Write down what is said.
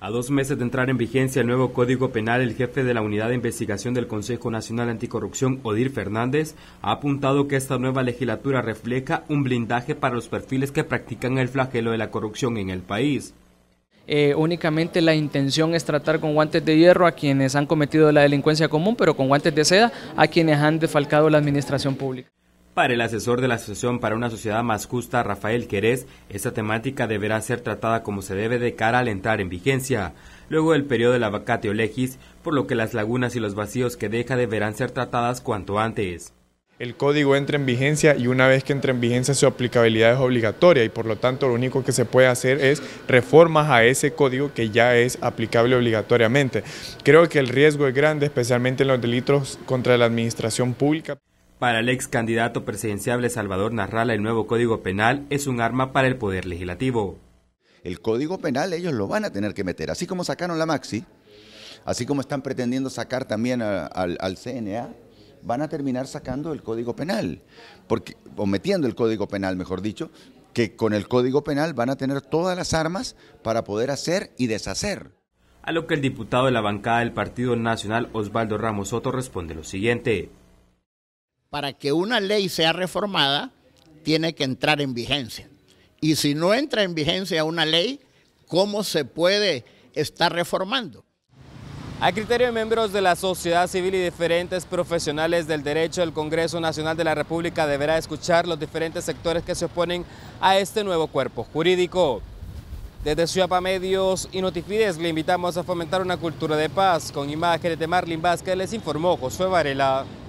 A dos meses de entrar en vigencia el nuevo Código Penal, el jefe de la Unidad de Investigación del Consejo Nacional Anticorrupción, Odir Fernández, ha apuntado que esta nueva legislatura refleja un blindaje para los perfiles que practican el flagelo de la corrupción en el país. Eh, únicamente la intención es tratar con guantes de hierro a quienes han cometido la delincuencia común, pero con guantes de seda a quienes han defalcado la administración pública. Para el asesor de la Asociación para una Sociedad Más Justa, Rafael Querés, esta temática deberá ser tratada como se debe de cara al entrar en vigencia, luego del periodo de la o legis, por lo que las lagunas y los vacíos que deja deberán ser tratadas cuanto antes. El código entra en vigencia y una vez que entra en vigencia su aplicabilidad es obligatoria y por lo tanto lo único que se puede hacer es reformas a ese código que ya es aplicable obligatoriamente. Creo que el riesgo es grande, especialmente en los delitos contra la administración pública. Para el ex candidato presidenciable Salvador Narrala, el nuevo Código Penal es un arma para el Poder Legislativo. El Código Penal ellos lo van a tener que meter, así como sacaron la Maxi, así como están pretendiendo sacar también al CNA, van a terminar sacando el Código Penal, porque, o metiendo el Código Penal, mejor dicho, que con el Código Penal van a tener todas las armas para poder hacer y deshacer. A lo que el diputado de la bancada del Partido Nacional, Osvaldo Ramos Soto, responde lo siguiente para que una ley sea reformada, tiene que entrar en vigencia. Y si no entra en vigencia una ley, ¿cómo se puede estar reformando? A criterio de miembros de la sociedad civil y diferentes profesionales del derecho, el Congreso Nacional de la República deberá escuchar los diferentes sectores que se oponen a este nuevo cuerpo jurídico. Desde Ciudad Medios y Notifides le invitamos a fomentar una cultura de paz. Con imágenes de Marlin Vázquez les informó Josué Varela.